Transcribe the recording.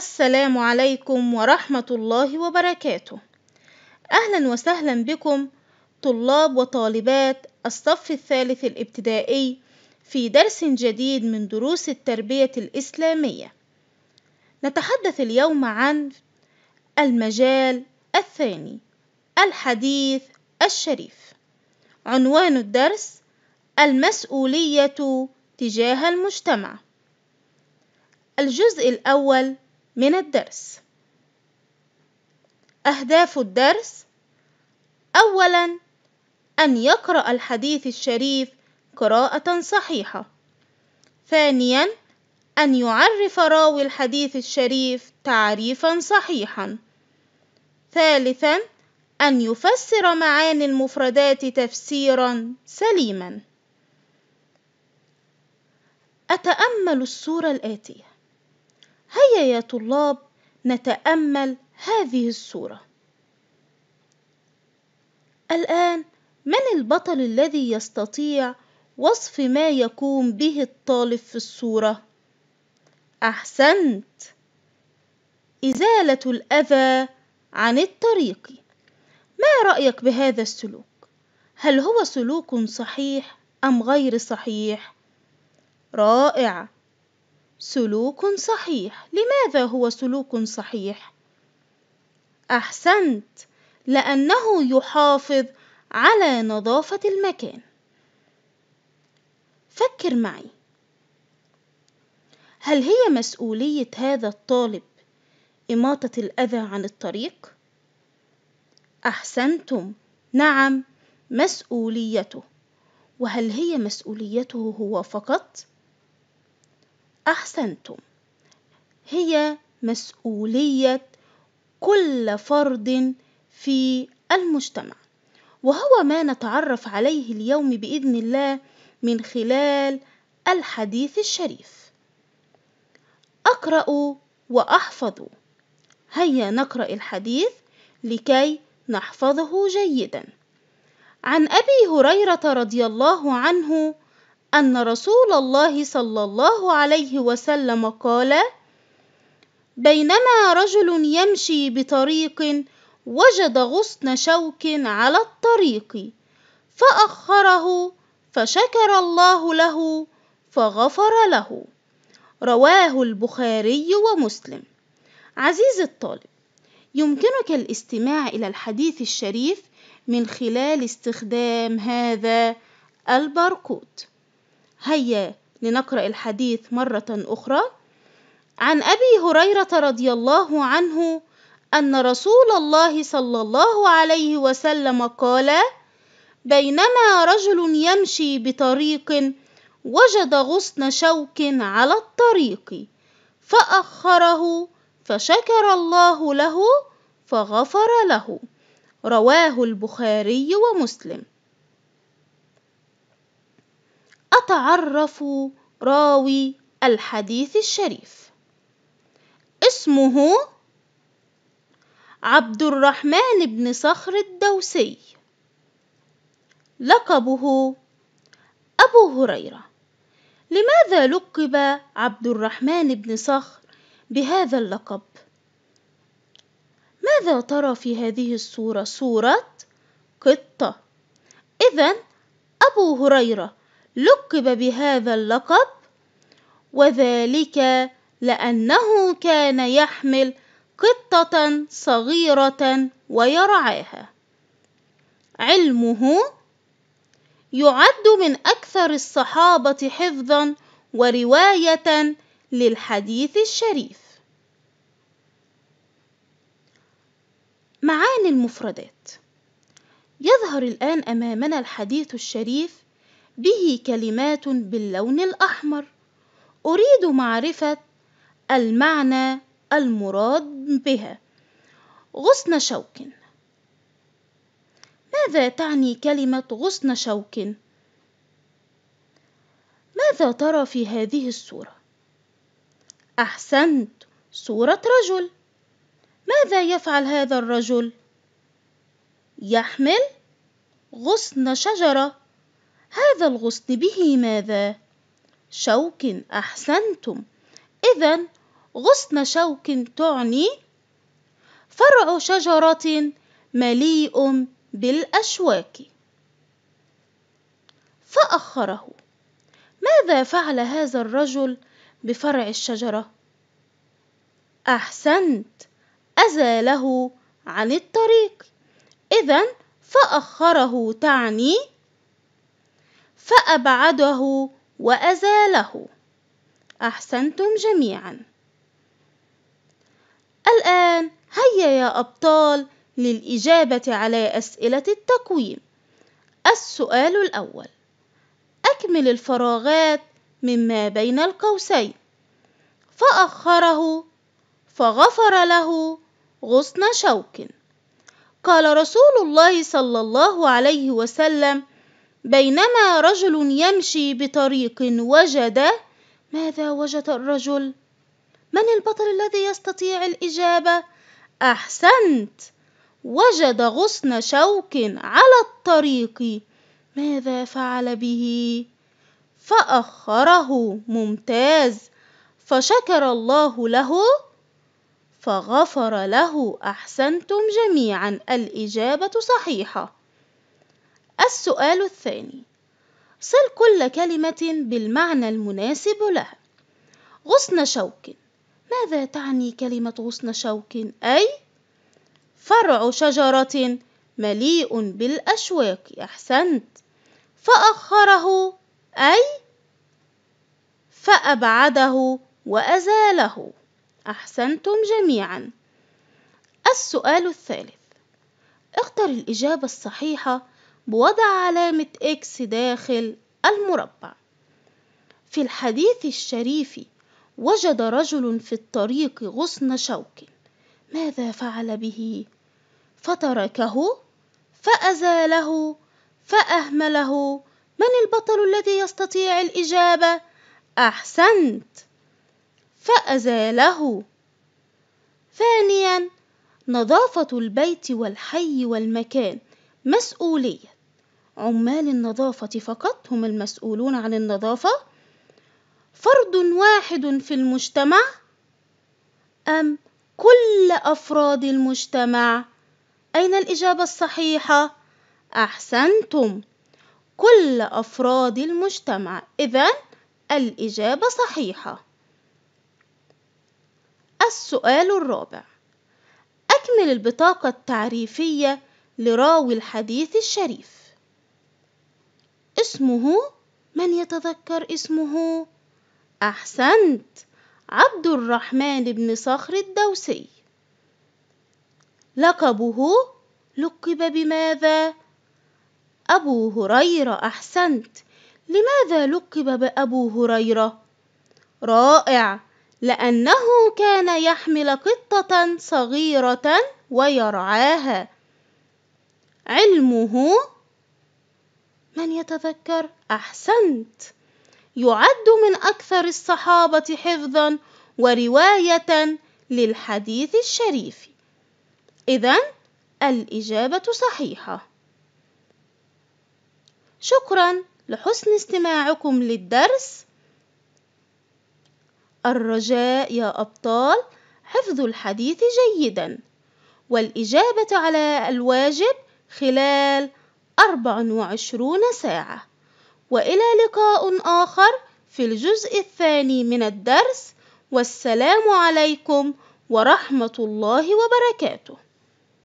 السلام عليكم ورحمة الله وبركاته أهلا وسهلا بكم طلاب وطالبات الصف الثالث الابتدائي في درس جديد من دروس التربية الإسلامية نتحدث اليوم عن المجال الثاني الحديث الشريف عنوان الدرس المسؤولية تجاه المجتمع الجزء الأول من الدرس أهداف الدرس أولاً أن يقرأ الحديث الشريف قراءة صحيحة ثانياً أن يعرف راوي الحديث الشريف تعريفًا صحيحًا. ثالثًا، أن يفسر معاني المفردات تفسيرًا سليمًا. أتأمل الصورة الآتية: هيا يا طلاب نتأمل هذه الصورة الآن من البطل الذي يستطيع وصف ما يقوم به الطالب في الصورة؟ أحسنت إزالة الأذى عن الطريق ما رأيك بهذا السلوك؟ هل هو سلوك صحيح أم غير صحيح؟ رائع سلوك صحيح لماذا هو سلوك صحيح احسنت لانه يحافظ على نظافه المكان فكر معي هل هي مسؤوليه هذا الطالب اماطه الاذى عن الطريق احسنتم نعم مسؤوليته وهل هي مسؤوليته هو فقط أحسنتم هي مسؤولية كل فرد في المجتمع وهو ما نتعرف عليه اليوم بإذن الله من خلال الحديث الشريف أقرأ وأحفظ هيا نقرأ الحديث لكي نحفظه جيدا عن أبي هريرة رضي الله عنه أن رسول الله صلى الله عليه وسلم قال: بينما رجل يمشي بطريق وجد غصن شوك على الطريق فأخره فشكر الله له فغفر له رواه البخاري ومسلم عزيزي الطالب يمكنك الاستماع إلى الحديث الشريف من خلال استخدام هذا الباركود هيا لنقرأ الحديث مرة أخرى عن أبي هريرة رضي الله عنه أن رسول الله صلى الله عليه وسلم قال: بينما رجل يمشي بطريق وجد غصن شوك على الطريق فأخره فشكر الله له فغفر له رواه البخاري ومسلم يتعرف راوي الحديث الشريف اسمه عبد الرحمن بن صخر الدوسي لقبه أبو هريرة لماذا لقب عبد الرحمن بن صخر بهذا اللقب ماذا ترى في هذه الصورة صورة قطة إذا أبو هريرة لقب بهذا اللقب وذلك لأنه كان يحمل قطة صغيرة ويرعاها علمه يعد من أكثر الصحابة حفظًا ورواية للحديث الشريف معاني المفردات يظهر الآن أمامنا الحديث الشريف به كلمات باللون الأحمر أريد معرفة المعنى المراد بها غصن شوك ماذا تعني كلمة غصن شوك؟ ماذا ترى في هذه الصورة؟ أحسنت صورة رجل ماذا يفعل هذا الرجل؟ يحمل غصن شجرة هذا الغصن به ماذا؟ شوك أحسنتم إذا غصن شوك تعني فرع شجرة مليء بالأشواك فأخره ماذا فعل هذا الرجل بفرع الشجرة؟ أحسنت أزاله عن الطريق إذا فأخره تعني فأبعده وأزاله أحسنتم جميعا الآن هيا يا أبطال للإجابة على أسئلة التقويم السؤال الأول أكمل الفراغات مما بين القوسين فأخره فغفر له غصن شوك قال رسول الله صلى الله عليه وسلم بينما رجل يمشي بطريق وجد ماذا وجد الرجل من البطل الذي يستطيع الاجابه احسنت وجد غصن شوك على الطريق ماذا فعل به فاخره ممتاز فشكر الله له فغفر له احسنتم جميعا الاجابه صحيحه السؤال الثاني صل كل كلمة بالمعنى المناسب لها غصن شوك ماذا تعني كلمة غصن شوك؟ أي فرع شجرة مليء بالأشواك أحسنت فأخره أي فأبعده وأزاله أحسنتم جميعا السؤال الثالث اختر الإجابة الصحيحة بوضع علامة إكس داخل المربع في الحديث الشريف وجد رجل في الطريق غصن شوك ماذا فعل به فتركه فأزاله فأهمله من البطل الذي يستطيع الإجابة أحسنت فأزاله ثانيا نظافة البيت والحي والمكان مسؤولية عمال النظافة فقط هم المسؤولون عن النظافة فرد واحد في المجتمع أم كل أفراد المجتمع أين الإجابة الصحيحة؟ أحسنتم كل أفراد المجتمع إذا الإجابة صحيحة السؤال الرابع أكمل البطاقة التعريفية لراوي الحديث الشريف اسمه من يتذكر اسمه احسنت عبد الرحمن بن صخر الدوسي لقبه لقب بماذا ابو هريره احسنت لماذا لقب بابو هريره رائع لانه كان يحمل قطه صغيره ويرعاها علمه من يتذكر احسنت يعد من اكثر الصحابه حفظا وروايه للحديث الشريف اذا الاجابه صحيحه شكرا لحسن استماعكم للدرس الرجاء يا ابطال حفظ الحديث جيدا والاجابه على الواجب خلال 24 ساعة وإلى لقاء آخر في الجزء الثاني من الدرس والسلام عليكم ورحمة الله وبركاته